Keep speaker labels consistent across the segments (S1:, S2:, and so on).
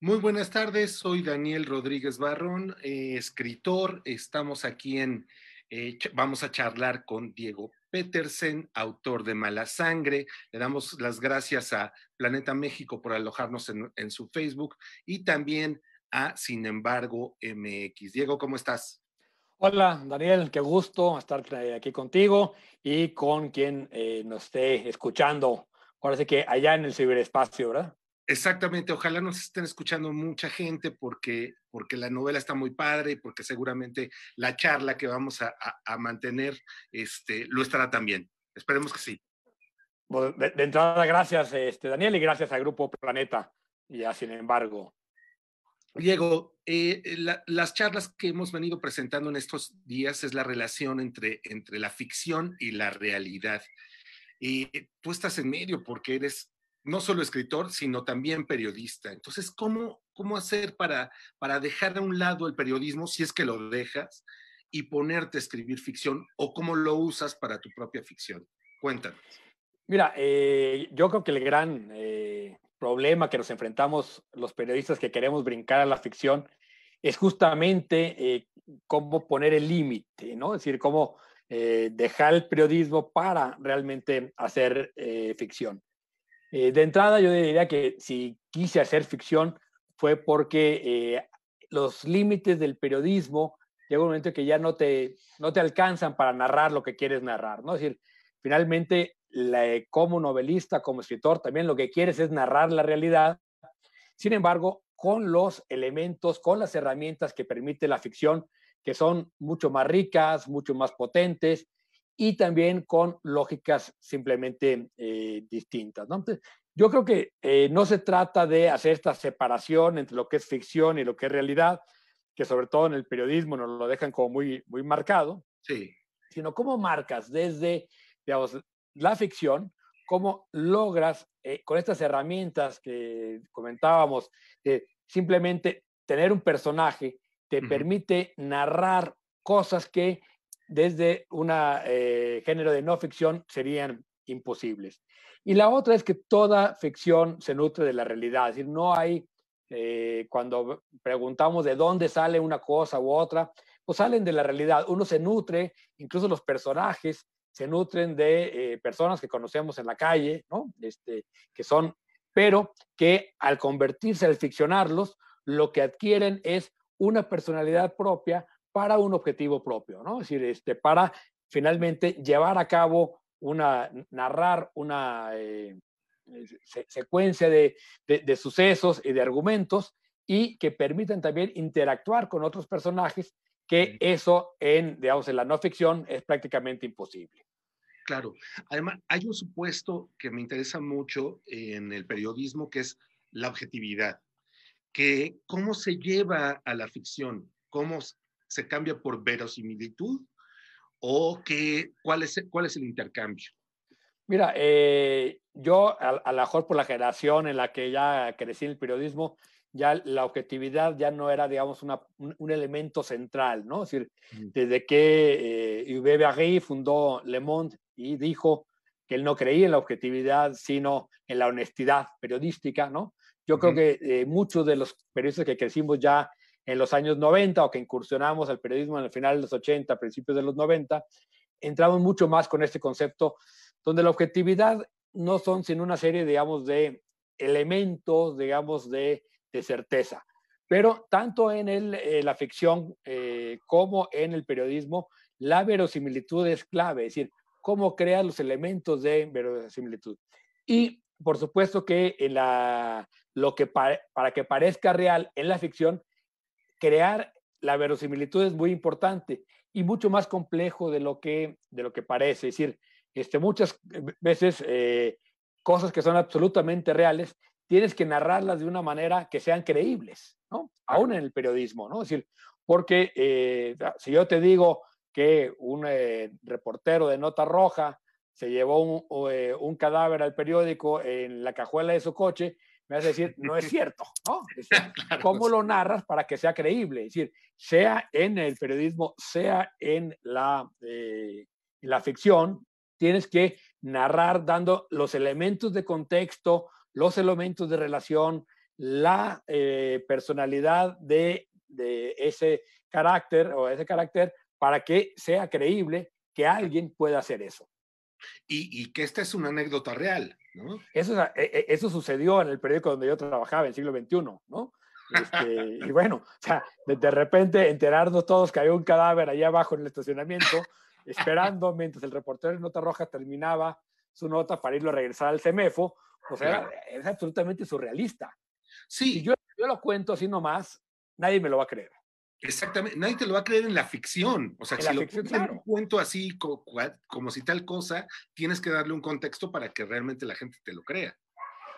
S1: Muy buenas tardes, soy Daniel Rodríguez Barrón, eh, escritor. Estamos aquí en, eh, vamos a charlar con Diego Petersen, autor de Mala Sangre. Le damos las gracias a Planeta México por alojarnos en, su Facebook y también a Sin embargo MX. Diego, ¿cómo estás? Hola, Daniel, qué gusto estar
S2: aquí contigo y con quien eh, nos esté escuchando. Parece que allá
S1: en el ciberespacio, ¿verdad? Exactamente, ojalá nos estén escuchando mucha gente porque, porque la novela está muy padre y porque seguramente la charla que vamos a, mantener este, lo estará también. Esperemos que sí. de, entrada, gracias este, Daniel y gracias al Grupo Planeta, ya sin embargo. Diego, eh, eh, las charlas que hemos venido presentando en estos días es la relación entre, entre la ficción y la realidad. Y eh, tú estás en medio porque eres no solo escritor, sino también periodista. Entonces, ¿cómo, hacer para, para dejar de un lado el periodismo, si es que lo dejas, y ponerte a escribir ficción, o cómo lo usas para tu propia ficción? Cuéntanos.
S2: Mira, eh, yo creo que el gran eh, problema que nos enfrentamos los periodistas que queremos brincar a la ficción es justamente eh, cómo poner el límite, ¿no? Es decir, cómo dejar el periodismo para realmente hacer ficción. Eh, de entrada, yo diría que si quise hacer ficción fue porque eh, los límites del periodismo llega un momento que ya no te, no te alcanzan para narrar lo que quieres narrar, ¿no? Es decir, finalmente, eh, como novelista, como escritor, también lo que quieres es narrar la realidad. Sin embargo, con los elementos, con las herramientas que permite la ficción, que son mucho más ricas, mucho más potentes y también con lógicas simplemente eh, distintas. ¿no? yo creo que eh, no se trata de hacer esta separación entre lo que es ficción y lo que es realidad, que sobre todo en el periodismo nos lo dejan como muy, muy marcado, sí. sino cómo marcas desde la ficción, cómo logras eh, con estas herramientas que comentábamos, simplemente tener un personaje te permite narrar cosas que desde un eh, género de no ficción serían imposibles. Y la otra es que toda ficción se nutre de la realidad, es decir, no hay, eh, cuando preguntamos de dónde sale una cosa u otra, pues salen de la realidad, uno se nutre, incluso los personajes se nutren de eh, personas que conocemos en la calle, ¿no? Este, que son, pero que al convertirse, al ficcionarlos, lo que adquieren es una personalidad propia, para un objetivo propio, ¿no? Es decir, este, para finalmente llevar a cabo una, narrar una eh, secuencia de, de, sucesos y de argumentos y que permitan también interactuar con otros personajes, que eso en, digamos, en la no ficción es prácticamente
S1: imposible. Claro. Además, hay un supuesto que me interesa mucho en el periodismo, que es la objetividad, que cómo se lleva a la ficción, cómo se cambia por verosimilitud o qué, cuál, es, cuál es el intercambio? Mira, eh, yo
S2: a, lo mejor por la generación en la que ya crecí en el periodismo, ya la objetividad ya no era, digamos, una, un, elemento central, ¿no? Es decir, mm. desde que eh, Yves fundó Le Monde y dijo que él no creía en la objetividad, sino en la honestidad periodística, ¿no? Yo creo que eh, muchos de los periodistas que crecimos ya en los años 90 o que incursionamos al periodismo en el final de los 80, principios de los 90, entramos mucho más con este concepto donde la objetividad no son sino una serie, digamos, de elementos, digamos, de, de certeza. Pero tanto en el, eh, la ficción eh, como en el periodismo, la verosimilitud es clave, es decir, cómo creas los elementos de verosimilitud. Y por supuesto que en la, lo que para que parezca real en la ficción, crear la verosimilitud es muy importante y mucho más complejo de lo que, de lo que parece. Es decir, este, muchas veces eh, cosas que son absolutamente reales, tienes que narrarlas de una manera que sean creíbles, ¿no? Aún en el periodismo, ¿no? Es decir, porque eh, ah, si yo te digo que un eh, reportero de Nota Roja se llevó un, un cadáver al periódico en la cajuela de su coche, me vas a decir, no es cierto,
S1: ¿no? ¿Cómo lo
S2: narras para que sea creíble? Es decir, sea en el periodismo, sea en la, eh, la ficción, tienes que narrar dando los elementos de contexto, los elementos de relación, la eh, personalidad de, de ese carácter o ese carácter para que sea creíble que alguien pueda hacer eso. Y, que esta es una anécdota real, e, e, Eso, sucedió en el periódico donde yo trabajaba, en el siglo XXI, ¿no? Este, y bueno, o sea, de, repente enterarnos todos que había un cadáver allá abajo en el estacionamiento, esperando mientras el reportero de Nota Roja terminaba su nota para irlo a regresar al CEMEFO, o sea, es absolutamente surrealista. Sí. Si yo, yo lo cuento así nomás, nadie me lo va a
S1: creer. Exactamente, nadie te lo va a creer en la ficción. O sea, si lo en un cuento así, como, si tal cosa, tienes que darle un contexto para que realmente la gente te lo crea.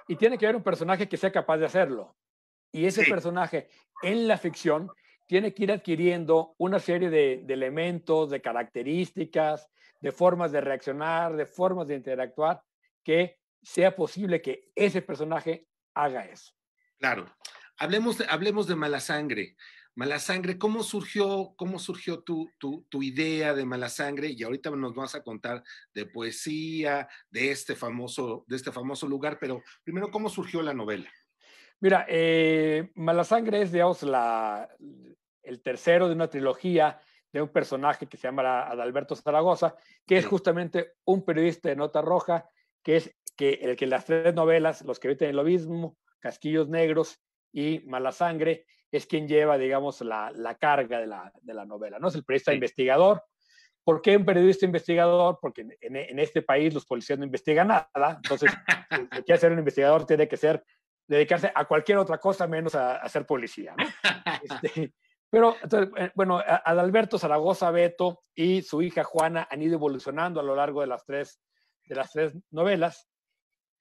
S1: Y tiene que haber un personaje que sea capaz de hacerlo. Y ese personaje en la ficción
S2: tiene que ir adquiriendo una serie de, elementos, de características, de formas de reaccionar, de formas de interactuar, que sea posible que ese personaje
S1: haga eso. Claro. Hablemos de, hablemos de mala sangre. Malasangre, ¿cómo surgió, cómo surgió tu, idea de Malasangre? Y ahorita nos vas a contar de poesía, de este famoso, de este famoso lugar, pero primero, ¿cómo surgió la novela?
S2: Mira, eh, Malasangre es, digamos, la, el tercero de una trilogía de un personaje que se llama Adalberto Zaragoza, que es justamente un periodista de Nota Roja, que es que el que las tres novelas, Los que en el obismo, Casquillos Negros y Malasangre, es quien lleva, digamos, la, carga de la, novela, ¿no? Es el periodista investigador. ¿Por qué un periodista investigador? Porque en, este país los policías no investigan nada, entonces lo que hacer un investigador tiene que ser dedicarse a cualquier otra cosa menos a, ser policía, ¿no? Este, pero, eh, bueno, Adalberto Zaragoza Beto y su hija Juana han ido evolucionando a lo largo de las tres, de las tres novelas.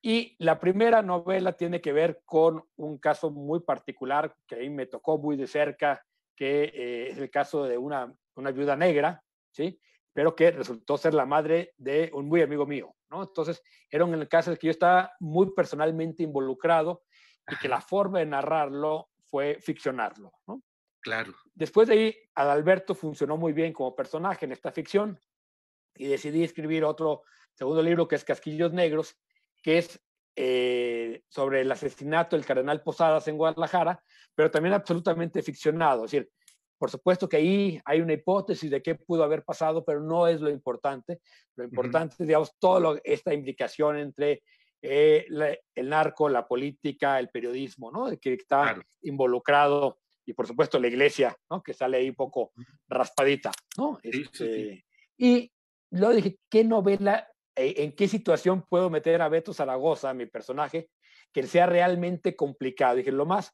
S2: Y la primera novela tiene que ver con un caso muy particular que ahí me tocó muy de cerca, que eh, es el caso de una, una viuda negra, ¿sí? pero que resultó ser la madre de un muy amigo mío. ¿no? Entonces, era un caso en el que yo estaba muy personalmente involucrado y que la forma de narrarlo fue ficcionarlo. ¿no? Claro. Después de ahí, Adalberto funcionó muy bien como personaje en esta ficción y decidí escribir otro segundo libro que es Casquillos Negros, que es eh, sobre el asesinato del cardenal Posadas en Guadalajara, pero también absolutamente ficcionado. Es decir, por supuesto que ahí hay una hipótesis de qué pudo haber pasado, pero no es lo importante. Lo importante es toda esta implicación entre eh, el narco, la política, el periodismo, ¿no? Que está involucrado y por supuesto la iglesia, ¿no? Que sale ahí un poco raspadita, ¿no? Este, y luego dije, ¿qué novela eh, en qué situación puedo meter a Beto Zaragoza, mi personaje, que sea realmente complicado. Dije, lo más,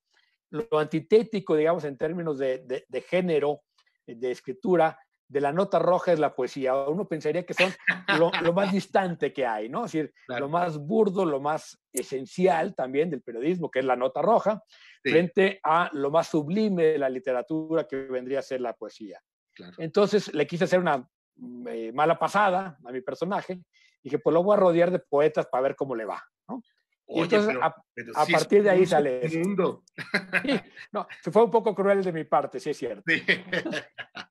S2: lo antitético, digamos, en términos de, de, género, de escritura, de la nota roja es la poesía. Uno pensaría que son lo, más distante que hay, ¿no? Es decir, lo más burdo, lo más esencial también del periodismo, que es la nota roja, frente a lo más sublime de la literatura que vendría a ser la poesía. Claro. Entonces le quise hacer una mm, eh, mala pasada a mi personaje dije, pues lo voy a rodear de poetas para ver cómo le va, ¿no? entonces, a, partir de ahí sale
S1: mundo. Sí, fue un poco cruel de mi parte, sí es cierto.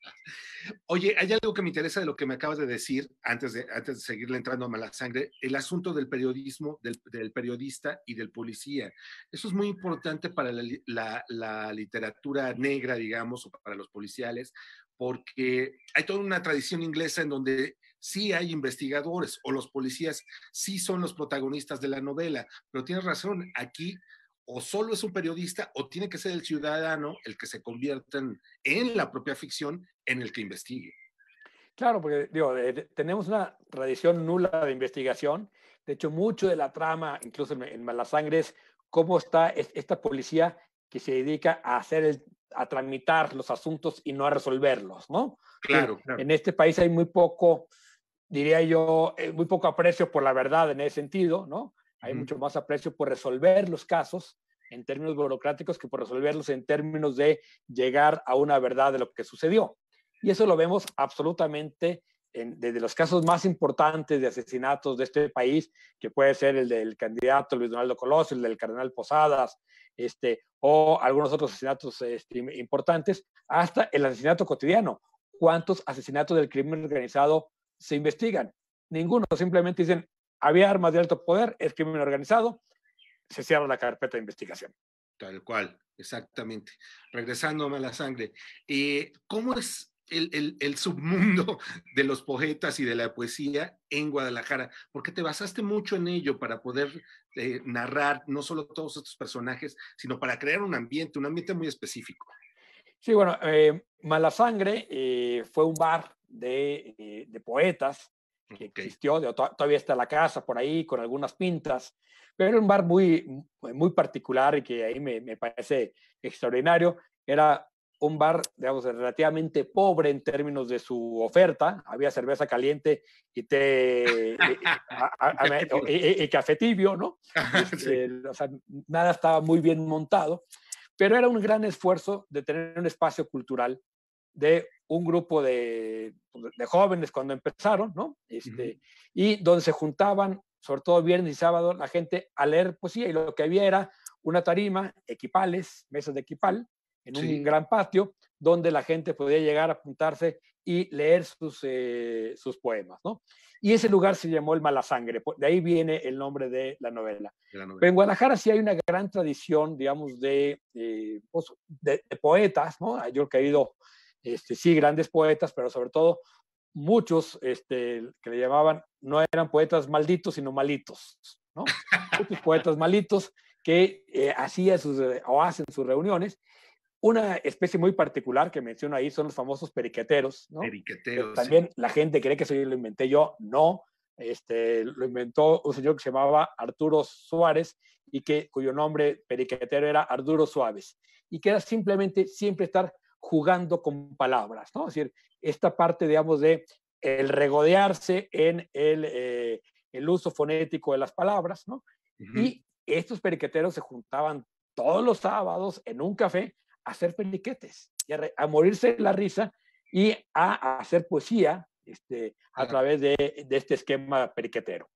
S1: Oye, hay algo que me interesa de lo que me acabas de decir, antes de, antes de seguirle entrando a mala sangre, el asunto del periodismo, del, periodista y del policía. Eso es muy importante para la, la literatura negra, digamos, o para los policiales, porque hay toda una tradición inglesa en donde sí hay investigadores o los policías sí son los protagonistas de la novela, pero tienes razón, aquí o solo es un periodista o tiene que ser el ciudadano el que se convierta en, la propia ficción en el que investigue. Claro, porque eh, tenemos
S2: una tradición nula de investigación. De hecho, mucho de la trama, incluso en, en Malasangre, es cómo está esta policía que se dedica a hacer a tramitar los asuntos y no a resolverlos, ¿no? claro, En este país hay muy poco diría yo, eh, muy poco aprecio por la verdad en ese sentido, ¿no? Hay mucho más aprecio por resolver los casos en términos burocráticos que por resolverlos en términos de llegar a una verdad de lo que sucedió. Y eso lo vemos absolutamente desde los casos más importantes de asesinatos de este país, que puede ser el del candidato Luis Donaldo Colosio, el del cardenal Posadas, este, o algunos otros asesinatos este, importantes, hasta el asesinato cotidiano. ¿Cuántos asesinatos del crimen organizado se investigan. Ninguno, simplemente dicen, había armas de alto poder, es crimen organizado,
S1: se cierra la carpeta de investigación. Tal cual, exactamente. Regresando a Malasangre, Sangre, eh, ¿cómo es el, submundo de los poetas y de la poesía en Guadalajara? Porque te basaste mucho en ello para poder eh, narrar no solo todos estos personajes, sino para crear un ambiente, un ambiente muy específico. Sí,
S2: bueno, eh, Malasangre Mala Sangre fue un bar eh, de, poetas que existió, todavía está la casa por ahí con algunas pintas, pero era un bar muy, muy particular y que ahí me, me parece extraordinario. Era un bar, digamos, relativamente pobre en términos de su oferta. Había cerveza caliente y té café tibio, ¿no? Este, nada estaba muy bien montado, pero era un gran esfuerzo de tener un espacio cultural de un grupo pues, de, jóvenes cuando empezaron, ¿no? Este, Y donde se juntaban, sobre todo viernes y sábado, la gente a leer poesía y lo que había era una tarima, equipales, mesas de equipal, en un gran patio, donde la gente podía llegar a apuntarse y leer sus, eh, sus poemas, ¿no? Y ese lugar se llamó el Malasangre, de ahí viene el nombre de la novela. Pero en Guadalajara sí hay una gran tradición, digamos, de, eh, pues, de, poetas, ¿no? Yo creo que ha ido este, sí, grandes poetas, pero sobre todo muchos este, que le llamaban, no eran poetas malditos, sino malitos, ¿no? poetas malitos que eh, hacían sus, eh, o hacen sus reuniones. Una especie muy particular que menciono ahí son los famosos periqueteros, ¿no? Periqueteros. También la gente cree que eso lo inventé yo, no. Este, lo inventó un señor que se llamaba Arturo Suárez y que cuyo nombre periquetero era Arturo Suárez y que era simplemente siempre estar jugando con palabras, ¿no? Es decir, esta parte, digamos, de el regodearse en el, eh, el uso fonético de las palabras, ¿no? Y estos periqueteros se juntaban todos los sábados en un café a hacer periquetes, y a, morirse la risa y a, hacer poesía este, a través de,
S1: de este esquema periquetero.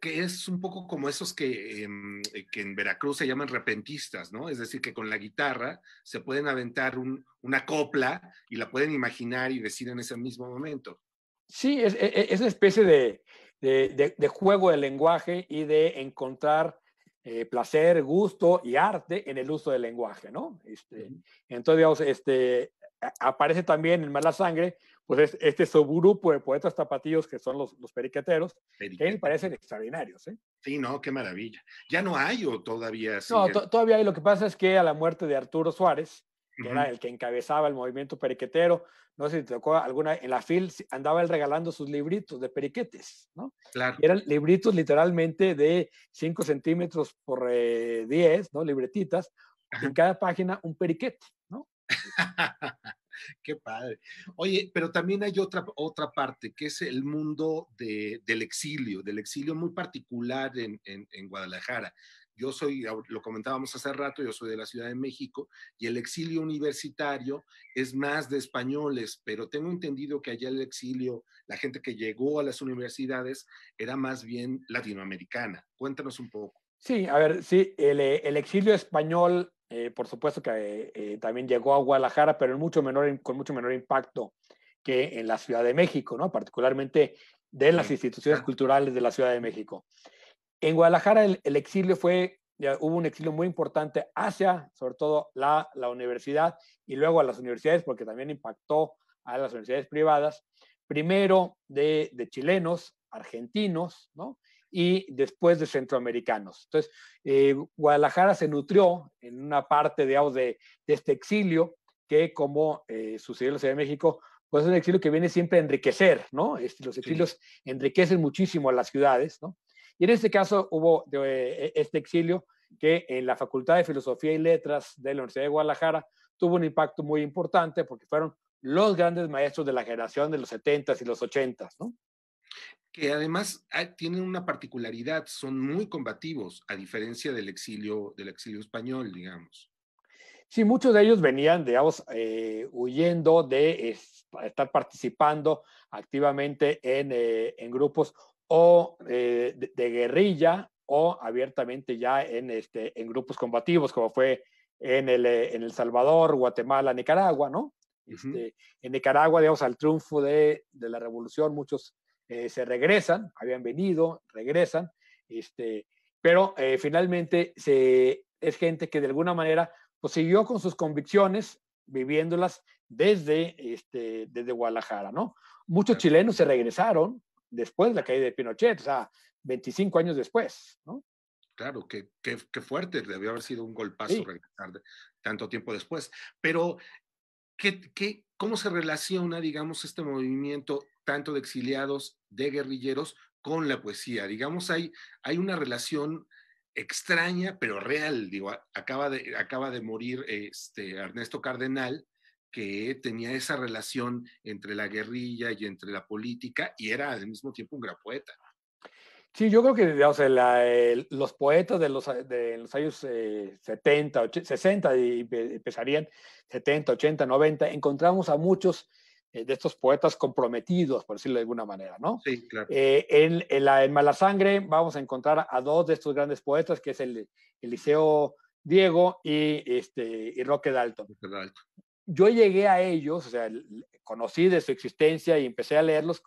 S1: Que, es un poco como esos que, em, eh, que, en Veracruz se llaman repentistas, ¿no? Es decir, que con la guitarra se pueden aventar una copla y la pueden imaginar y decir en ese mismo momento. Sí, es, e, e, una especie de, de, de, juego del lenguaje y de encontrar
S2: eh, placer, gusto y arte en el uso del lenguaje, ¿no? Este, entonces, este, aparece también en Mala Sangre pues este subgrupo de poetas zapatillos que son los, los periqueteros, que parecen extraordinarios. ¿eh? Sí, no, qué maravilla. ¿Ya no hay
S1: o todavía No,
S2: todavía hay. Lo que pasa es que a la muerte de Arturo Suárez, que era el que encabezaba el movimiento periquetero, no sé si te tocó alguna, en la FIL andaba él regalando sus libritos de periquetes, ¿no? Claro. eran libritos literalmente de 5 centímetros
S1: por 10, eh, ¿no? Libretitas, en cada página un periquete, ¿no? Qué padre. Oye, pero también hay otra, otra parte, que es el mundo del exilio, del exilio muy particular en, en Guadalajara. Yo soy, lo comentábamos hace rato, yo soy de la Ciudad de México y el exilio universitario es más de españoles, pero tengo entendido que allá el exilio, la gente que llegó a las universidades era más bien latinoamericana. Cuéntanos un poco. Sí, a ver, sí, el, eh, exilio español, eh, por supuesto que eh, también llegó a Guadalajara,
S2: pero con mucho menor impacto que en la Ciudad de México, ¿no? particularmente de las instituciones culturales de la Ciudad de México. En Guadalajara el, exilio fue, hubo un exilio muy importante hacia, sobre todo, la, universidad y luego a las universidades, porque también impactó a las universidades privadas, primero de, de chilenos, argentinos, ¿no? y después de centroamericanos. Entonces, eh, Guadalajara se nutrió en una parte, digamos, de, de este exilio que, como eh, sucedió en la Ciudad de México, pues es un exilio que viene siempre a enriquecer, ¿no? los exilios enriquecen muchísimo a las ciudades, ¿no? Y en este caso hubo eh, este exilio que en la Facultad de Filosofía y Letras de la Universidad de Guadalajara tuvo un impacto muy
S1: importante porque fueron los grandes maestros de la generación de los 70s y los 80s, ¿no? que además ah, tienen una particularidad, son muy combativos, a diferencia del exilio, del exilio español, digamos. Sí,
S2: muchos de ellos venían, digamos, eh, huyendo de estar participando activamente en, eh, en grupos o eh, de, guerrilla o abiertamente ya en, este, en grupos combativos, como fue en El, en el Salvador, Guatemala, Nicaragua, ¿no? Este, en Nicaragua, digamos, al triunfo de, de la revolución, muchos eh, se regresan, habían venido, regresan, este, pero eh, finalmente se, es gente que de alguna manera pues, siguió con sus convicciones, viviéndolas desde, este, desde Guadalajara, ¿no? Muchos chilenos se regresaron
S1: después de la caída de Pinochet, o sea, 25 años después, ¿no? Claro, qué, qué, qué fuerte, debió haber sido un golpazo regresar tanto tiempo después. Pero, ¿qué, ¿qué, cómo se relaciona, digamos, este movimiento tanto de exiliados de guerrilleros con la poesía. Digamos, hay, hay una relación extraña, pero real. Digo, acaba de, acaba de morir este, Ernesto Cardenal, que tenía esa relación entre la guerrilla y entre la política, y era al mismo tiempo un gran poeta. Sí, yo creo que los poetas de los,
S2: de los años 70, eh, 60, y eh, empezarían 70, 80, 90, encontramos a muchos eh, de estos poetas comprometidos, por decirlo de alguna manera, ¿no? Sí, claro. Eh, en, la, Malasangre vamos a encontrar a dos de estos grandes poetas, que es el Eliseo Diego y, este, y Roque Dalton. Yo llegué a ellos, o sea, conocí de su existencia y empecé a leerlos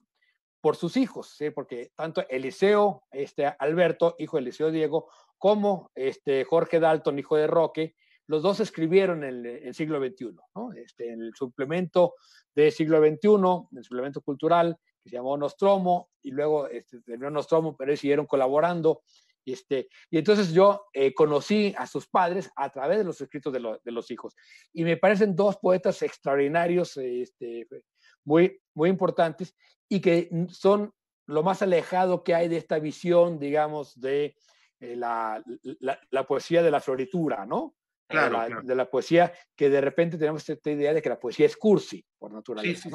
S2: por sus hijos, ¿sí? porque tanto Eliseo, este, Alberto, hijo de Eliseo Diego, como este, Jorge Dalton, hijo de Roque, los dos escribieron en el siglo XXI, ¿no? Este, el suplemento de siglo XXI, el suplemento cultural, que se llamó Nostromo, y luego este, terminó Nostromo, pero ellos siguieron colaborando. Este, y entonces yo eh, conocí a sus padres a través de los escritos de, los hijos. Y me parecen dos poetas extraordinarios, este, muy, muy importantes, y que son lo más alejado que hay de esta visión, digamos, de eh, la, la, poesía de la floritura, ¿no? de, la, poesía, que de repente tenemos esta idea de que la poesía es cursi, por naturaleza,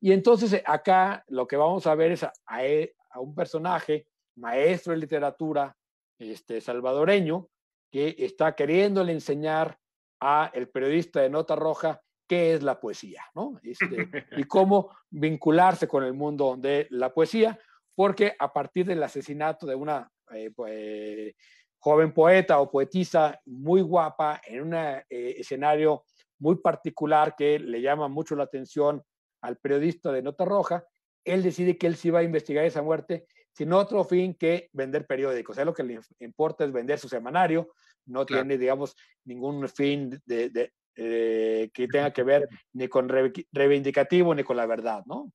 S2: y entonces eh, acá lo que vamos a ver es e, a, un personaje, maestro de literatura este, salvadoreño, que está queriéndole enseñar a el periodista de Nota Roja qué es la poesía, ¿no? Este, y cómo vincularse con el mundo de la poesía, porque a partir del asesinato de una eh, pues, joven poeta o poetisa muy guapa en un eh, escenario muy particular que le llama mucho la atención al periodista de Nota Roja, él decide que él sí va a investigar esa muerte sin otro fin que vender periódicos. O lo que le importa es vender su semanario, no tiene, digamos, ningún fin eh, que tenga que ver ni con reivindicativo ni con la verdad, ¿no?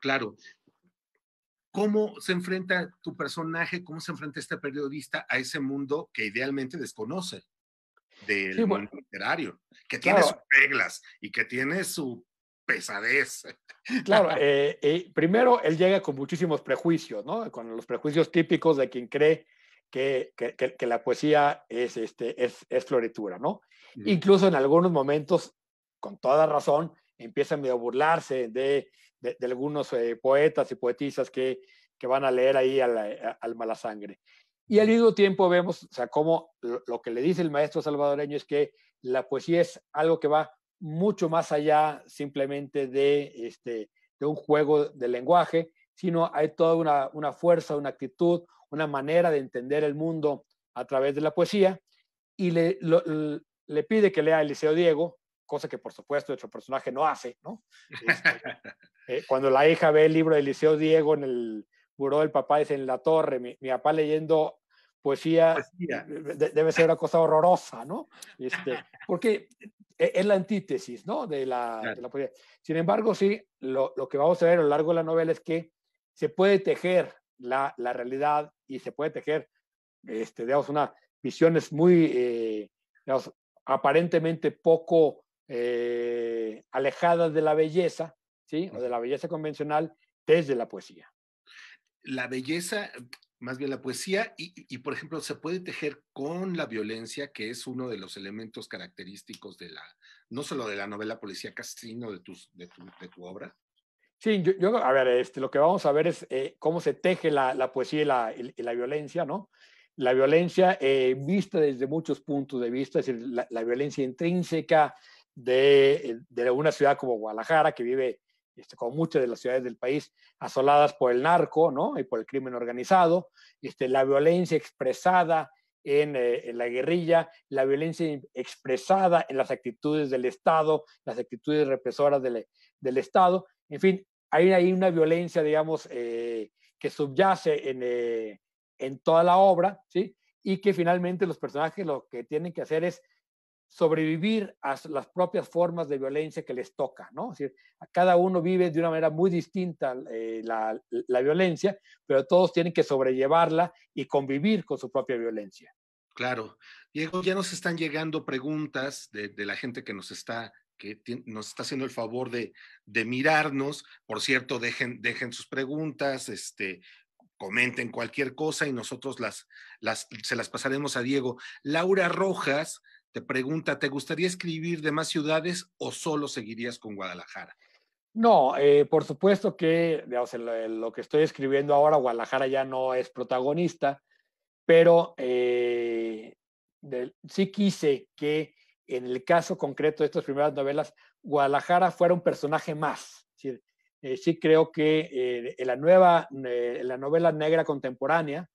S1: Claro, ¿Cómo se enfrenta tu personaje, cómo se enfrenta este periodista a ese mundo que idealmente desconoce del mundo literario, que tiene sus reglas y que tiene su pesadez? Claro, eh,
S2: eh, primero él llega con muchísimos prejuicios, ¿no? Con los prejuicios típicos de quien cree que, que, la poesía es, este, es, floritura, ¿no? Incluso en algunos momentos, con toda razón, empieza medio a burlarse de de, algunos eh, poetas y poetisas que, van a leer ahí al, Malasangre. Y al mismo tiempo vemos, o sea, cómo lo, que le dice el maestro salvadoreño es que la poesía es algo que va mucho más allá simplemente de, este, un juego de lenguaje, sino hay toda una, fuerza, una actitud, una manera de entender el mundo a través de la poesía. Y le, le pide que lea Eliseo Diego, cosa que por supuesto nuestro personaje no hace, ¿no? Este, eh, cuando la hija ve el libro de Eliseo Diego en el buró del papá, dice en la torre, mi, papá leyendo poesía, debe ser una cosa horrorosa, ¿no? Este, porque e, es la antítesis, ¿no? De la, poesía. Sin embargo, sí, lo, que vamos a ver a lo largo de la novela es que se puede tejer la, realidad y se puede tejer, este, digamos, una visiones muy, eh, digamos, aparentemente poco eh, alejadas de la belleza, ¿sí? O de la belleza convencional desde la poesía.
S1: La belleza, más bien la poesía, y, por ejemplo, se puede tejer con la violencia, que es uno de los elementos característicos de la, no solo de la novela policíaca, sino de, tus, de, tu, obra. Sí, yo, a ver, este, lo que vamos a ver es eh,
S2: cómo se teje la, poesía y la, violencia, ¿no? La violencia eh, vista desde muchos puntos de vista, es decir, la violencia intrínseca, de, una ciudad como Guadalajara, que vive este, como muchas de las ciudades del país, asoladas por el narco ¿no? y por el crimen organizado, este, la violencia expresada en, eh, la guerrilla, la violencia expresada en las actitudes del Estado, las actitudes represoras del, Estado, en fin, hay, ahí una violencia, digamos, eh, que subyace en, eh, en toda la obra, ¿sí? y que finalmente los personajes lo que tienen que hacer es sobrevivir a las propias formas de violencia que les toca, ¿no? decir, cada uno vive de una manera muy distinta eh, la, violencia,
S1: pero todos tienen que sobrellevarla y convivir con su propia violencia. Claro. Diego, ya nos están llegando preguntas de, la gente que nos está que nos está haciendo el favor de, mirarnos. Por cierto, dejen, dejen sus preguntas, este, comenten cualquier cosa y nosotros las, se las pasaremos a Diego. Laura Rojas te pregunta, ¿te gustaría escribir de más ciudades o solo seguirías con Guadalajara?
S2: No, eh, por supuesto que lo, que estoy escribiendo ahora, Guadalajara ya no es protagonista, pero eh, sí quise que en el caso concreto de estas primeras novelas, Guadalajara fuera un personaje más. Eh, sí creo que en la nueva, en la novela negra contemporánea,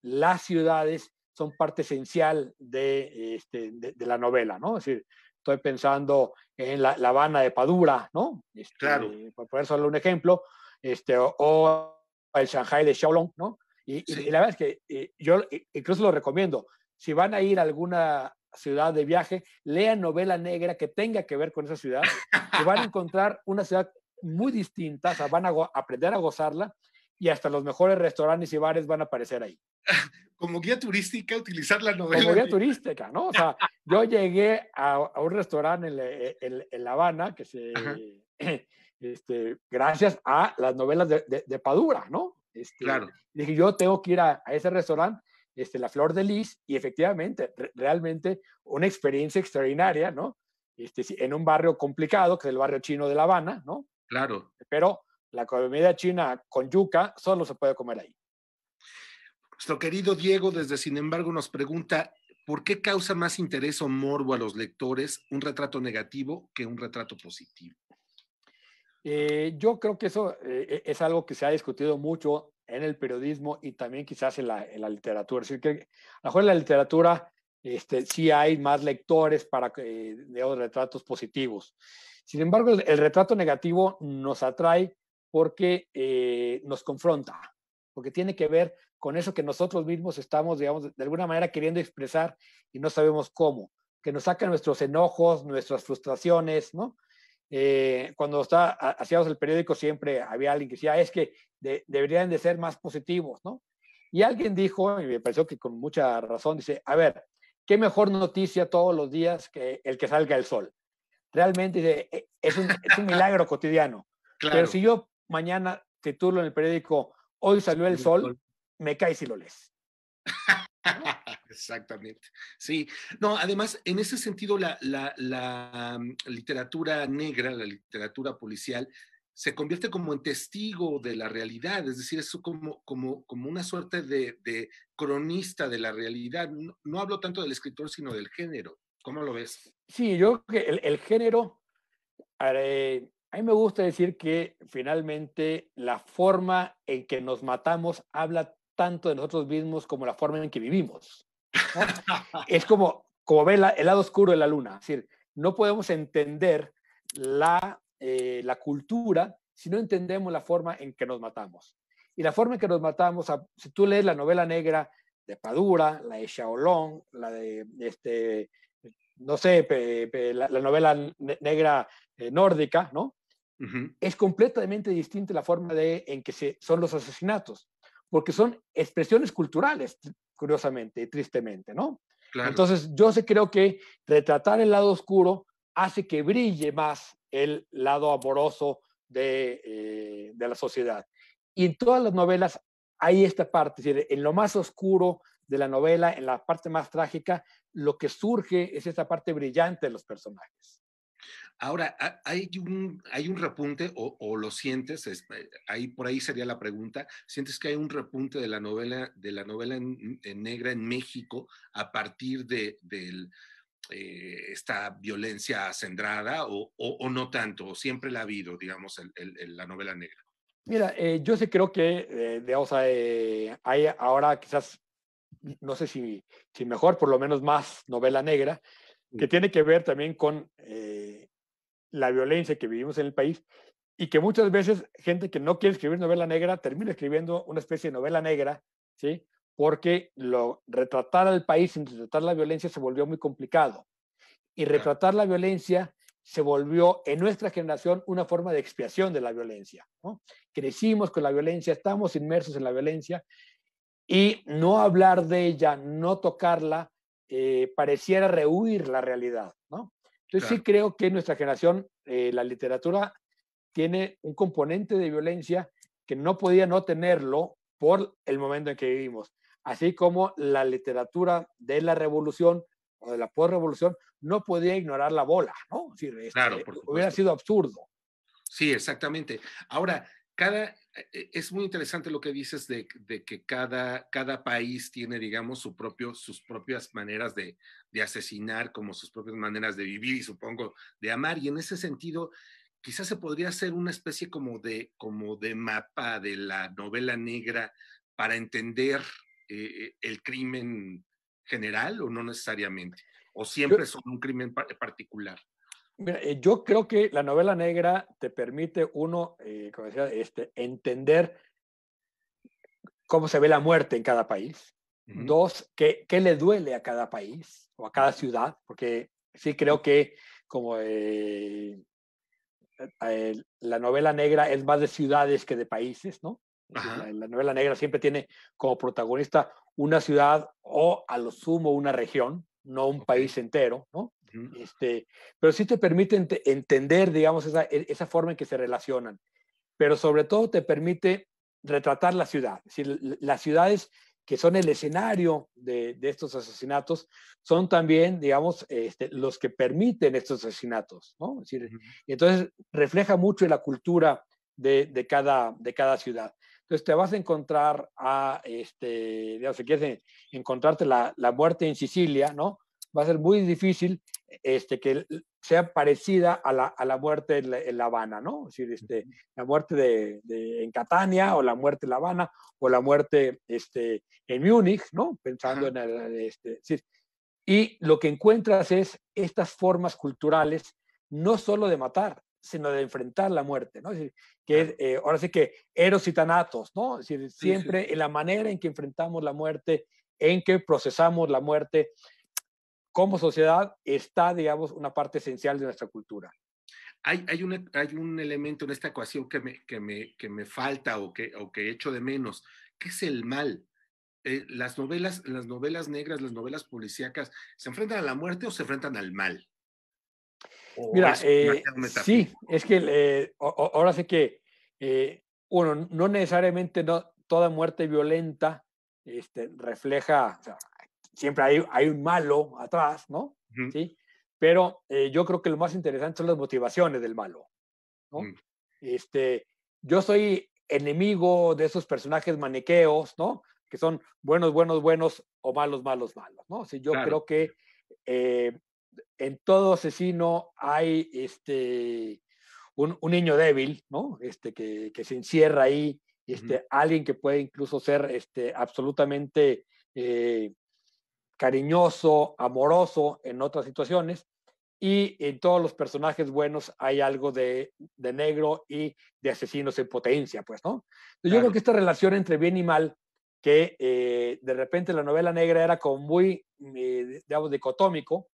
S2: las ciudades son parte esencial de, este, de, la novela, ¿no? Es decir, estoy pensando en La, Habana de Padura, ¿no? claro. Este, por poner solo un ejemplo, este, o, el Shanghai de Xiaolong, ¿no? Y, la verdad es que eh, yo eh, incluso lo recomiendo. Si van a ir a alguna ciudad de viaje, lean novela negra que tenga que ver con esa ciudad, y van a encontrar una ciudad muy distinta, o sea, van a aprender a gozarla y hasta los mejores restaurantes y bares van a aparecer ahí. Como guía turística, utilizar la novela. Como guía turística, ¿no? O sea, yo llegué a, un restaurante eh, en, La Habana que se. Este, gracias a las novelas de, de, Padura, ¿no? Este, claro. Dije, yo tengo que ir a, ese restaurante, este, La Flor de Lis, y efectivamente, realmente una experiencia extraordinaria, ¿no? Este, en un barrio complicado, que es el barrio chino de La Habana, ¿no? Claro. Pero la comida china con yuca solo
S1: se puede comer ahí. Nuestro querido Diego, desde sin embargo, nos pregunta, ¿por qué causa más interés o morbo a los lectores un retrato negativo que un retrato positivo?
S2: Eh, yo creo que eso eh, e, es algo que se ha discutido mucho en el periodismo y también quizás en la, literatura. Así que a lo mejor en la literatura este, sí hay más lectores para eh, de retratos positivos. Sin embargo, el retrato negativo nos atrae porque eh, nos confronta, porque tiene que ver con eso que nosotros mismos estamos, digamos, de alguna manera queriendo expresar y no sabemos cómo, que nos saca nuestros enojos, nuestras frustraciones, ¿no? Eh, cuando está, hacíamos el periódico siempre había alguien que decía, ah, es que deberían de ser más positivos, ¿no? Y alguien dijo, y me pareció que con mucha razón, dice, a ver, qué mejor noticia todos los días que el que salga el sol. Realmente e, es, un, milagro cotidiano. Pero si yo mañana titulo en el periódico Hoy salió el sol, me caes si lo lees.
S1: Exactamente. Sí. No, además, en ese sentido, la, mm, literatura negra, la literatura policial, se convierte como en testigo de la realidad, es decir, es como, como, como una suerte de, cronista de la realidad. No, hablo tanto del escritor, sino del género. ¿Cómo lo ves?
S2: Sí, yo creo que el, género eh, a mí me gusta decir que finalmente la forma en que nos matamos habla tanto de nosotros mismos como la forma en que vivimos. es como, como ver el lado oscuro de la luna. Es decir, no podemos entender eh, la, cultura si no entendemos la forma en que nos matamos. Y la forma en que nos matamos, si tú lees la novela negra de Padura, la de Shaolong, la de, este, no sé, la, novela negra eh, nórdica, ¿no? es completamente distinta la forma en que se, son los asesinatos, porque son expresiones culturales, curiosamente y tristemente, ¿no? Entonces, yo sí creo que retratar el lado oscuro hace que brille más el lado amoroso de, eh, la sociedad. Y en todas las novelas hay esta parte, es en lo más oscuro de la novela, en la parte más trágica, lo que surge es esta parte brillante de los personajes.
S1: Ahora, ¿hay un, hay un repunte o, lo sientes? Este, ahí, por ahí sería la pregunta. ¿Sientes que hay un repunte de la novela, de la novela negra en México a partir de, eh, esta violencia acendrada o, o, no tanto? ¿O siempre la ha habido, digamos, la novela negra?
S2: Mira, eh, yo sí creo que, eh, eh, hay ahora quizás, no sé si, si mejor, por lo menos más novela negra, que mm. tiene que ver también con la violencia que vivimos en el país y que muchas veces gente que no quiere escribir novela negra termina escribiendo una especie de novela negra, ¿sí? Porque lo, retratar al país sin retratar la violencia se volvió muy complicado. Y retratar la violencia se volvió en nuestra generación una forma de expiación de la violencia. ¿no? Crecimos con la violencia, estamos inmersos en la violencia y no hablar de ella, no tocarla, eh, pareciera rehuir la realidad. ¿no? Entonces sí creo que nuestra generación eh, la literatura tiene un componente de violencia que no podía no tenerlo por el momento en que vivimos, así como la literatura de la revolución o de la postrevolución no podía ignorar la bola, ¿no? claro, este, hubiera sido absurdo.
S1: Sí, exactamente. Ahora, cada, e, e, es muy interesante lo que dices de, que cada, país tiene, digamos, sus propias maneras de, asesinar, como sus propias maneras de vivir y supongo de amar. Y en ese sentido, quizás se podría hacer una especie como de, como de mapa de la novela negra para entender eh, el crimen general o no necesariamente, o siempre son un crimen particular.
S2: Eh, yo creo que la novela negra te permite uno, eh, como decía, este, entender cómo se ve la muerte en cada país. Dos, qué, le duele a cada país o a cada ciudad, porque sí creo que como eh, la novela negra es más de ciudades que de países, ¿no? La, novela negra siempre tiene como protagonista una ciudad o a lo sumo una región, no un país entero, ¿no? Este, pero sí te permite entender, digamos, e, esa, forma en que se relacionan. Pero sobre todo te permite retratar la ciudad. Es decir, las ciudades que son el escenario de, estos asesinatos son también, digamos, este, los que permiten estos asesinatos, entonces refleja mucho la cultura de, cada, de cada ciudad. Entonces te vas a encontrar a, este, digamos, si quieres eh, encontrarte la, la muerte en Sicilia, ¿no? va a ser muy difícil este, que sea parecida a la, a la muerte en la, Habana, ¿no? Es decir, este, la muerte de, en Catania o la muerte en La Habana o la muerte este, en Múnich, ¿no? Pensando en el... Este, y lo que encuentras es estas formas culturales, no solo de matar, sino de enfrentar la muerte, ¿no? Es decir, que eh, ahora sí que eros y tanatos, ¿no? Es decir, siempre En la manera en que enfrentamos la muerte, en que procesamos la muerte, como sociedad está, digamos, una parte
S1: esencial de nuestra cultura. Hay, hay, hay un elemento en esta ecuación que me, que me, que me falta o que, o que echo de menos, que es el mal. Eh, las, novelas, las novelas negras, las novelas policíacas, ¿se enfrentan a la muerte o se enfrentan al mal? Mira, eh, sí,
S2: es que eh, ahora sé que, bueno, no necesariamente no, toda muerte violenta este, refleja, siempre hay, un malo atrás, ¿no? Sí. Pero eh, yo creo que lo más interesante son las motivaciones del malo, ¿no? Mm. Este, yo soy enemigo de esos personajes maniqueos, ¿no? Que son buenos, buenos, buenos o malos, malos, malos, ¿no? Sí, yo creo que eh, en todo asesino hay este, un, niño débil, ¿no? Este, que, se encierra ahí, este, alguien que puede incluso ser este, absolutamente eh, cariñoso, amoroso en otras situaciones. Y en todos los personajes buenos hay algo de, negro y de asesinos en potencia, pues, ¿no? Yo creo que esta relación entre bien y mal, que eh, de repente la novela negra era como muy, eh, digamos, dicotómico,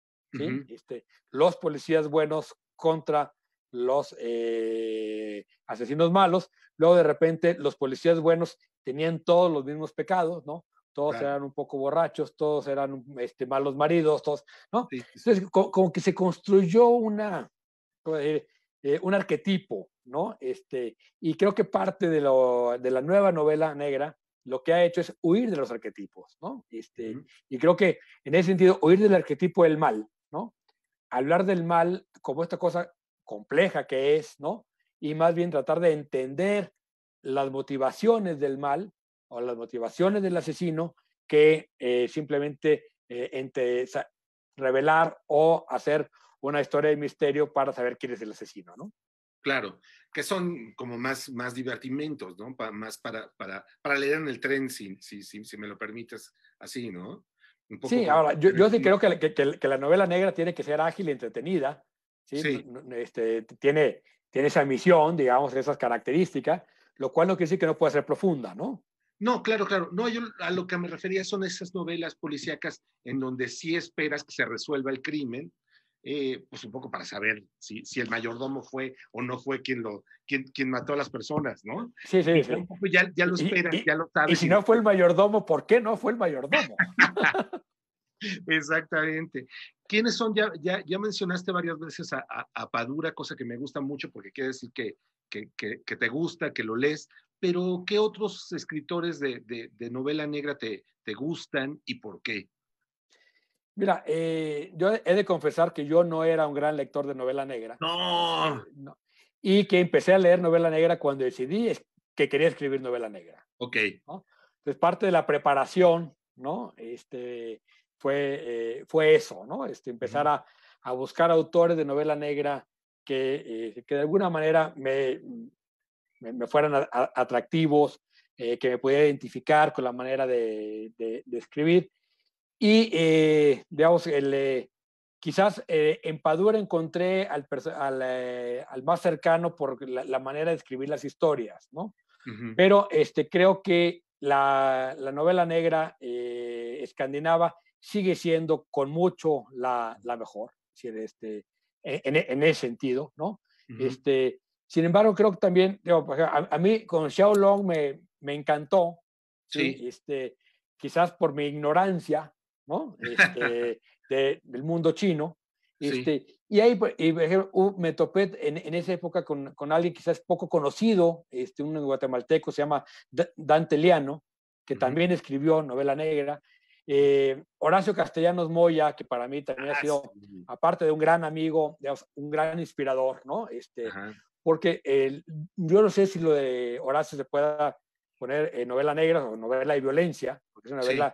S2: este, los policías buenos contra los eh, asesinos malos, luego de repente los policías buenos tenían todos los mismos pecados, ¿no? todos eran un poco borrachos, todos eran mm, este, malos maridos, todos, ¿no? Entonces, como, que se construyó una, eh, eh, un arquetipo, ¿no? Este, y creo que parte de, la nueva novela negra lo que ha hecho es huir de los arquetipos, ¿no? Este, Y creo que en ese sentido, huir del arquetipo del mal, ¿no? Hablar del mal como esta cosa compleja que es, ¿no? Y más bien tratar de entender las motivaciones del mal o las motivaciones del asesino que eh, simplemente eh, entre
S1: revelar o hacer una historia de misterio para saber quién es el asesino, ¿no? Claro, que son como más, más divertimentos, ¿no? más para, para, para leer en el tren, si, si, si, me lo permites, así, ¿no? sí, ahora, yo, sí creo que,
S2: que, que, la novela negra tiene que ser ágil y entretenida, sí. Este, tiene, tiene esa misión, digamos, esas características, lo cual no quiere decir que no pueda ser profunda, ¿no?
S1: No, claro, claro. No, yo a lo que me refería son esas novelas policíacas en donde sí esperas que se resuelva el crimen, eh, pues un poco para saber si, el mayordomo fue o no fue quien, quien, mató a las personas, ¿no? Sí, sí, sí. Ya, lo esperas, ya lo sabes. Y si
S2: no fue el mayordomo, ¿por qué no fue el mayordomo?
S1: Exactamente. ¿Quiénes son? Ya, ya, mencionaste varias veces a, Padura, cosa que me gusta mucho porque quiere decir que, te gusta, que lo lees pero ¿qué otros escritores de, novela negra te, te, gustan y por qué?
S2: Mira, eh, yo he de confesar que yo no era un gran lector de novela negra. No. Eh, y que empecé a leer novela negra cuando decidí que quería escribir novela negra. Ok. Entonces, parte de la preparación, ¿no? Este, fue, eh, fue eso, ¿no? Este, empezar a, buscar autores de novela negra que de alguna manera me, me, fueran atractivos, eh, que me pudiera identificar con la manera de, escribir. Y, eh, digamos, el, eh, quizás en Padura encontré al, más cercano por la, manera de escribir las historias, ¿no? Pero este, creo que la, la novela negra escandinava sigue siendo con mucho la, la mejor, si este, en, en, ese sentido, ¿no? este, sin embargo, creo que también, a, mí con Xiao Long me, me encantó, Este, quizás por mi ignorancia, este, del mundo chino. Este, Y ahí y me topé en, esa época con, con, alguien quizás poco conocido, este, un guatemalteco, se llama Dante Liano, que también escribió novela negra. Eh, Horacio Castellanos Moya, que para mí también ha ah, sido, aparte de un gran amigo, un gran inspirador, ¿no? Este, porque yo no sé si lo de Horacio se pueda poner en novela negra o novela de violencia, porque es una novela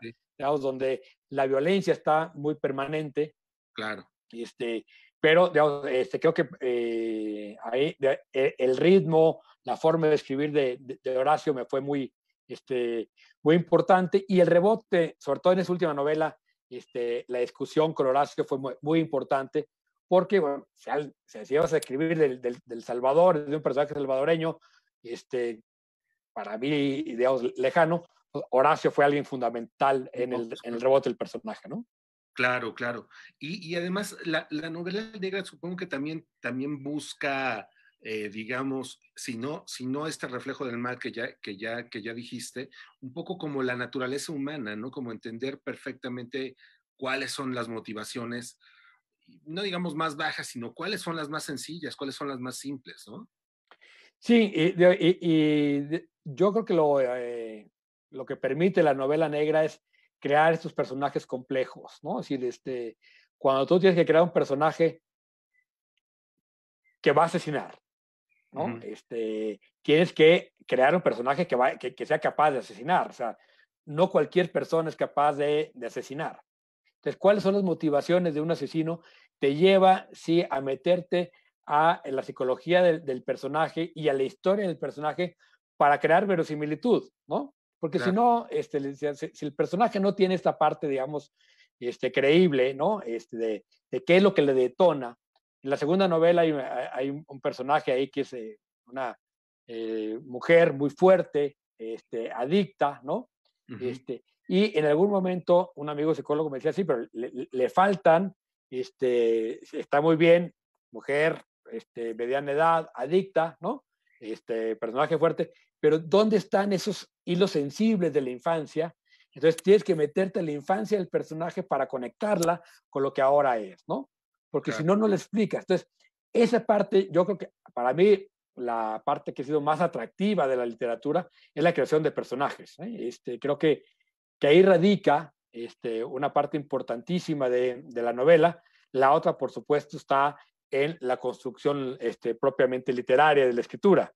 S2: donde la violencia está muy permanente. Claro. este, pero este, creo que eh, ahí e, el ritmo, la forma de escribir de, Horacio me fue muy, este, muy importante y el rebote, sobre todo en esa última novela, este, la discusión con Horacio fue muy importante porque, bueno, si, a escribir del, Salvador, de un personaje salvadoreño, este, para mí, digamos, lejano, pues, Horacio fue alguien fundamental en el, en el rebote del personaje, ¿no?
S1: Claro, claro. Y, además, la, novela novela negra supongo que también, también busca, eh, digamos, si no, si no este reflejo del mal que ya, que, ya, que ya dijiste, un poco como la naturaleza humana, ¿no? Como entender perfectamente cuáles son las motivaciones no digamos más bajas, sino cuáles son las más sencillas, cuáles son las más simples, ¿no?
S2: Sí, y, yo creo que eh, lo, que permite la novela negra es crear estos personajes complejos, ¿no? Es decir, este, cuando tú tienes que crear un personaje que va a asesinar, ¿no? este, tienes que crear un personaje que, sea capaz de asesinar, o sea, no cualquier persona es capaz de asesinar. ¿cuáles son las motivaciones de un asesino? Te lleva, sí, a meterte a la psicología del, personaje y a la historia del personaje para crear verosimilitud, ¿no? Porque si no, este, si el personaje no tiene esta parte, digamos, este, creíble, ¿no? Este, de, qué es lo que le detona. En la segunda novela hay, un personaje ahí que es eh, una eh, mujer muy fuerte, este, adicta, ¿no? Y en algún momento un amigo psicólogo me decía, sí, pero le, faltan, este, está muy bien, mujer, este, mediana edad, adicta, ¿no? Este, personaje fuerte, pero ¿dónde están esos hilos sensibles de la infancia? Entonces tienes que meterte en la infancia del personaje para conectarla con lo que ahora es, ¿no? Porque si no, no le explicas. Entonces, esa parte, yo creo que para mí la parte que ha sido más atractiva de la literatura es la creación de personajes. ¿eh? Este, creo que que ahí radica este, una parte importantísima de, la novela. La otra, por supuesto, está en la construcción este, propiamente literaria de la escritura.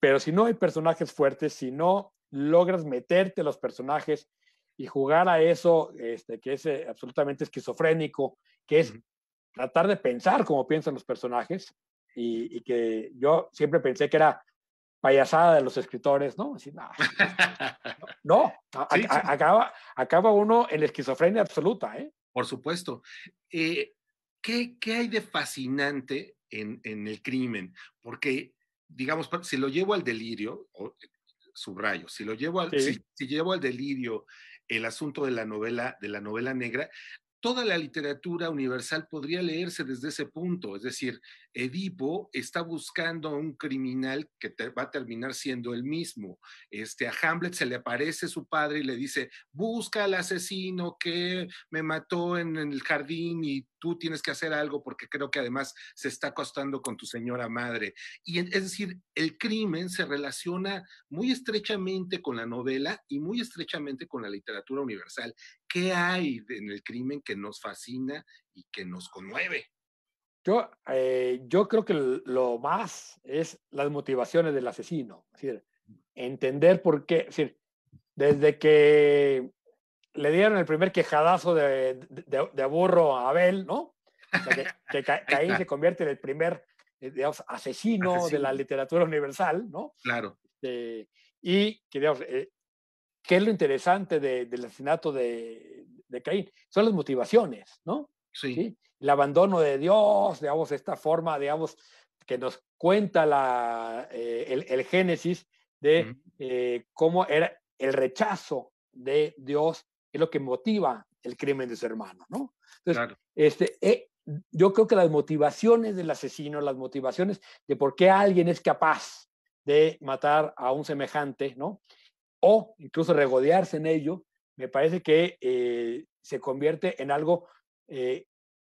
S2: Pero si no hay personajes fuertes, si no logras meterte los personajes y jugar a eso este, que es eh, absolutamente esquizofrénico, que es tratar de pensar como piensan los personajes, y, que yo siempre pensé que era payasada de los escritores, ¿no?
S1: no, Acaba, acaba uno en esquizofrenia absoluta, ¿eh? Por supuesto. Eh, ¿qué, hay de fascinante en, el crimen? Porque, digamos, si lo llevo al delirio, o, subrayo, si lo llevo al, llevo al delirio el asunto de la novela, de la novela negra, toda la literatura universal podría leerse desde ese punto, es decir, Edipo está buscando a un criminal que va a terminar siendo él mismo. Este, a Hamlet se le aparece su padre y le dice, busca al asesino que me mató en, el jardín y tú tienes que hacer algo porque creo que además se está acostando con tu señora madre. Y es decir, el crimen se relaciona muy estrechamente con la novela y muy estrechamente con la literatura universal. ¿Qué hay en el crimen que nos fascina y que nos conmueve? Yo, eh, yo creo que lo
S2: más es las motivaciones del asesino, es decir, entender por qué, decir, desde que le dieron el primer quejadazo de, aburro a Abel, ¿no? que, Caín se convierte en el primer eh, asesino, de la literatura universal, ¿no? Claro. Este, y digamos, eh, ¿qué es lo interesante del asesinato de, Caín? Son las motivaciones, ¿no? ¿Sí? el abandono de Dios, digamos, esta forma, digamos, que nos cuenta la, eh, el, Génesis de eh, cómo era el rechazo de Dios es lo que motiva el crimen de su hermano, ¿no? Entonces, este, eh, yo creo que las motivaciones del asesino, las motivaciones de por qué alguien es capaz de matar a un semejante, ¿no? O incluso regodearse en ello, me parece que se convierte en algo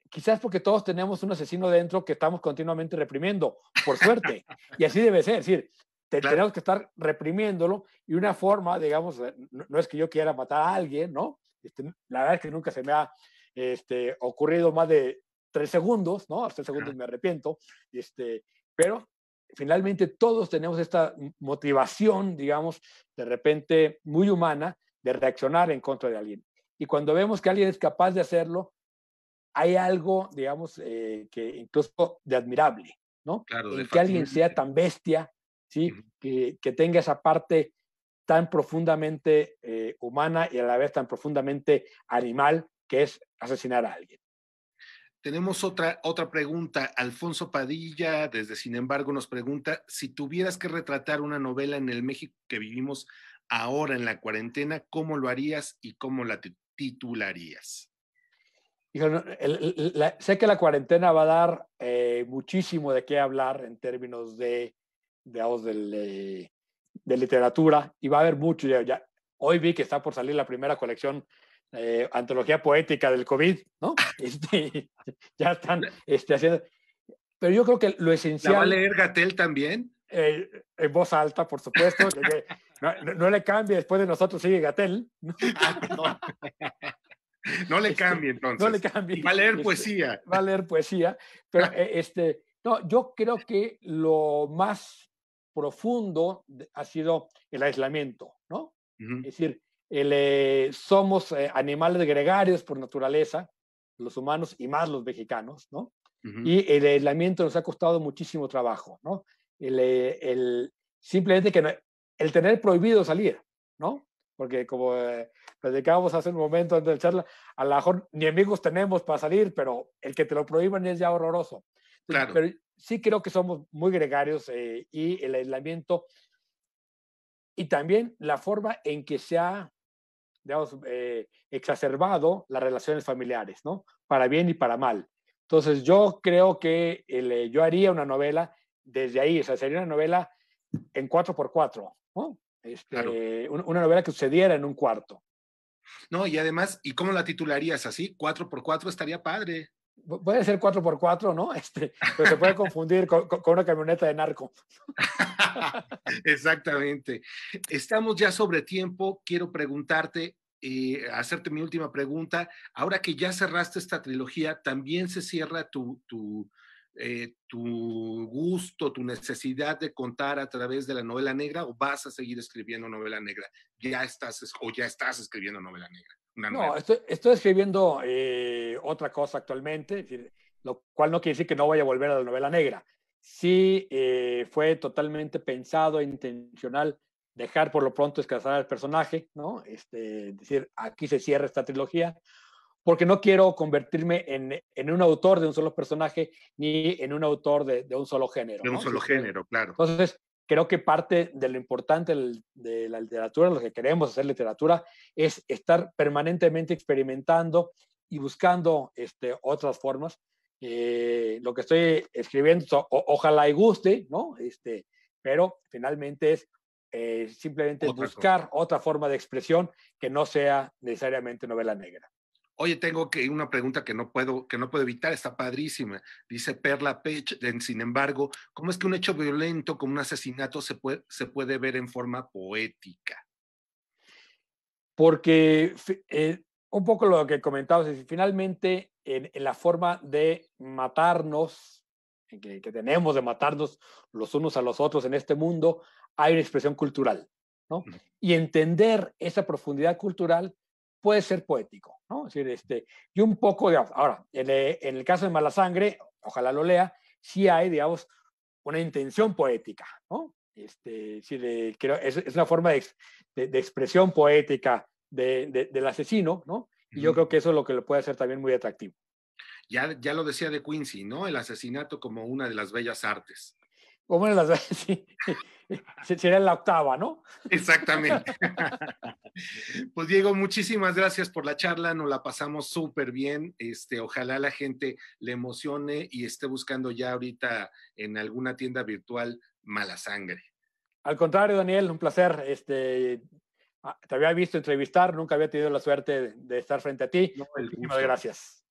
S2: quizás porque todos tenemos un asesino dentro que estamos continuamente reprimiendo, por suerte. y así debe ser, es decir, tenemos que estar reprimiéndolo y una forma, digamos, no, es que yo quiera matar a alguien, ¿no? Este, la verdad es que nunca se me ha este, ocurrido más de tres segundos, ¿no? A tres segundos me arrepiento, este, pero finalmente todos tenemos esta motivación, digamos, de repente muy humana de reaccionar en contra de alguien. Y cuando vemos que alguien es capaz de hacerlo, hay algo, digamos, eh, que incluso de admirable, ¿no?
S1: Claro, que alguien
S2: sea tan bestia, ¿sí? que, tenga esa parte tan profundamente eh, humana y a la vez tan profundamente animal, que es asesinar a alguien.
S1: Tenemos otra, otra pregunta. Alfonso Padilla, desde Sin embargo, nos pregunta, si tuvieras que retratar una novela en el México que vivimos ahora en la cuarentena, ¿cómo lo harías y cómo la titularías?
S2: sé que la cuarentena va a dar eh, muchísimo de qué hablar en términos de, de, eh, de, literatura y va a haber mucho. Ya, hoy vi que está por salir la primera colección, eh, antología poética del COVID, ¿no? Este, ya están este, haciendo. Pero yo creo que lo esencial. va a leer Gatel también? en voz alta, por supuesto. no, no, le cambie, después de nosotros sigue Gatel. No, ah, No le este, cambie entonces. No le cambie. Va a leer este, poesía. Va a leer poesía. Pero e, este, no, yo creo que lo más profundo ha sido el aislamiento, ¿no? Es decir, el, eh, somos eh, animales gregarios por naturaleza, los humanos y más los mexicanos, ¿no? Y el aislamiento nos ha costado muchísimo trabajo, ¿no? El, eh, simplemente que el tener prohibido salir, ¿no? porque como vamos eh, platicábamos hace un momento antes de charla, a lo mejor ni amigos tenemos para salir, pero el que te lo prohíban es ya horroroso. Pero sí creo que somos muy gregarios eh, y el aislamiento y también la forma en que se ha, eh, exacerbado las relaciones familiares, ¿no? Para bien y para mal. Entonces yo creo que el, yo haría una novela desde ahí, o sea, sería una novela en 4x4,
S1: ¿no? Este,
S2: una novela que
S1: sucediera en un cuarto. No, y además, ¿y cómo la titularías así? Cuatro por cuatro estaría padre.
S2: Puede ser cuatro por cuatro, no Este, se puede confundir con, una camioneta de
S1: narco. Exactamente. Estamos ya sobre tiempo. Quiero preguntarte, eh, hacerte mi última pregunta. Ahora que ya cerraste esta trilogía, ¿también se cierra tu, eh, tu gusto, tu necesidad de contar a través de la novela negra o vas a seguir escribiendo novela negra? Ya estás o ya estás escribiendo novela
S2: negra. no, Estoy, escribiendo eh, otra cosa actualmente, lo cual no quiere decir que no vaya a volver a la novela negra. Sí eh, fue totalmente pensado, e intencional, dejar por lo pronto escasar al personaje, ¿no? Este, decir, aquí se cierra esta trilogía, porque no quiero convertirme en, en, un autor de un solo personaje ni en un autor de, un solo género. De un solo
S1: género, claro.
S2: Entonces, creo que parte de lo importante de la literatura, lo que queremos hacer literatura, es estar permanentemente experimentando y buscando este, otras formas. Eh, lo que estoy escribiendo, ojalá y guste, ¿no? Este, pero finalmente es eh, simplemente buscar otra forma
S1: de expresión que no sea necesariamente novela negra. Oye, tengo una pregunta que no puedo evitar, está padrísima. Dice Perla Pech, sin embargo, ¿cómo es que un hecho violento como un asesinato se puede, ver en forma poética?
S2: Porque eh, un poco lo que comentabas, es, finalmente en, la forma de matarnos, que, que tenemos de matarnos los unos a los otros en este mundo, hay una expresión cultural. ¿no? Y entender esa profundidad cultural puede ser poético decir, este, y un poco de... Ahora, eh, en, el caso de Mala Sangre, ojalá lo lea, sí hay, digamos, una intención poética, ¿no? Este, es, creo es, es una forma de, expresión poética del asesino, ¿no? Y yo creo que eso es lo que lo puede hacer también muy atractivo.
S1: Ya, ya lo decía de Quincy, ¿no? El asesinato como una de las bellas artes.
S2: ¿Cómo era la, sí. Sería la octava, ¿no?
S1: Exactamente. Pues Diego, muchísimas gracias por la charla, nos la pasamos súper bien. Este, ojalá la gente le emocione y esté buscando ya ahorita en alguna tienda virtual mala sangre. Al contrario, Daniel, un placer. Este, ah,
S2: te había visto entrevistar, nunca había tenido la suerte de estar frente a ti. No, muchísimas gracias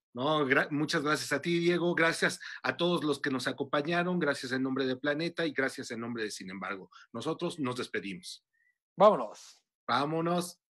S1: muchas gracias a ti, Diego. Gracias a todos los que nos acompañaron. Gracias en nombre de Planeta y gracias en nombre de Sin embargo. Nosotros nos despedimos. Vámonos. Vámonos.